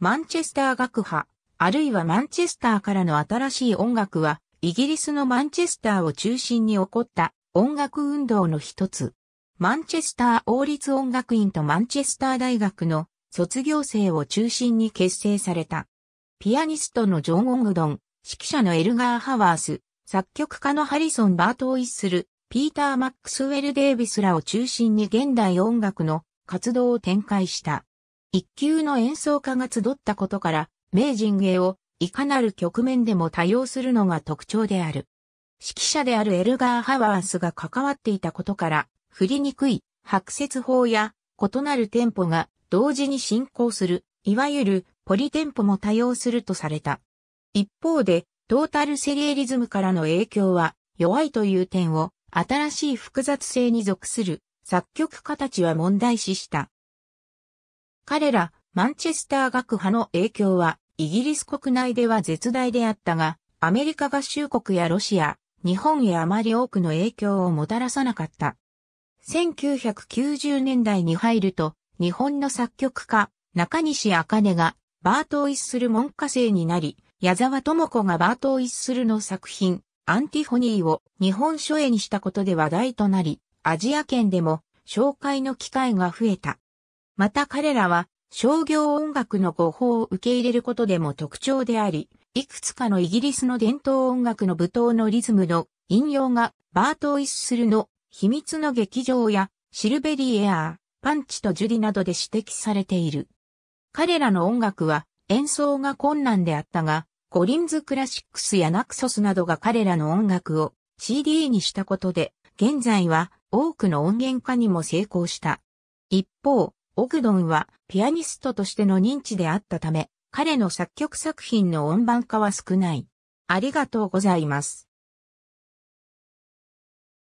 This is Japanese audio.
マンチェスター学派、あるいはマンチェスターからの新しい音楽は、イギリスのマンチェスターを中心に起こった音楽運動の一つ。マンチェスター王立音楽院とマンチェスター大学の卒業生を中心に結成された。ピアニストのジョン・オングドン、指揮者のエルガー・ハワース、作曲家のハリソン・バートを一する、ピーター・マックスウェル・デイビスらを中心に現代音楽の活動を展開した。一級の演奏家が集ったことから、名人芸をいかなる局面でも多用するのが特徴である。指揮者であるエルガー・ハワースが関わっていたことから、振りにくい白節法や異なるテンポが同時に進行する、いわゆるポリテンポも多用するとされた。一方で、トータルセリエリズムからの影響は弱いという点を新しい複雑性に属する作曲家たちは問題視した。彼ら、マンチェスター学派の影響は、イギリス国内では絶大であったが、アメリカ合衆国やロシア、日本へあまり多くの影響をもたらさなかった。1990年代に入ると、日本の作曲家、中西茜が、バートを一する門下生になり、矢沢智子がバートを一するの作品、アンティフォニーを日本書絵にしたことで話題となり、アジア圏でも紹介の機会が増えた。また彼らは商業音楽の誤報を受け入れることでも特徴であり、いくつかのイギリスの伝統音楽の舞踏のリズムの引用がバート・イッスルの秘密の劇場やシルベリーエアー、パンチとジュリなどで指摘されている。彼らの音楽は演奏が困難であったが、コリンズ・クラシックスやナクソスなどが彼らの音楽を CD にしたことで、現在は多くの音源化にも成功した。一方、オグドンはピアニストとしての認知であったため、彼の作曲作品の音盤化は少ない。ありがとうございます。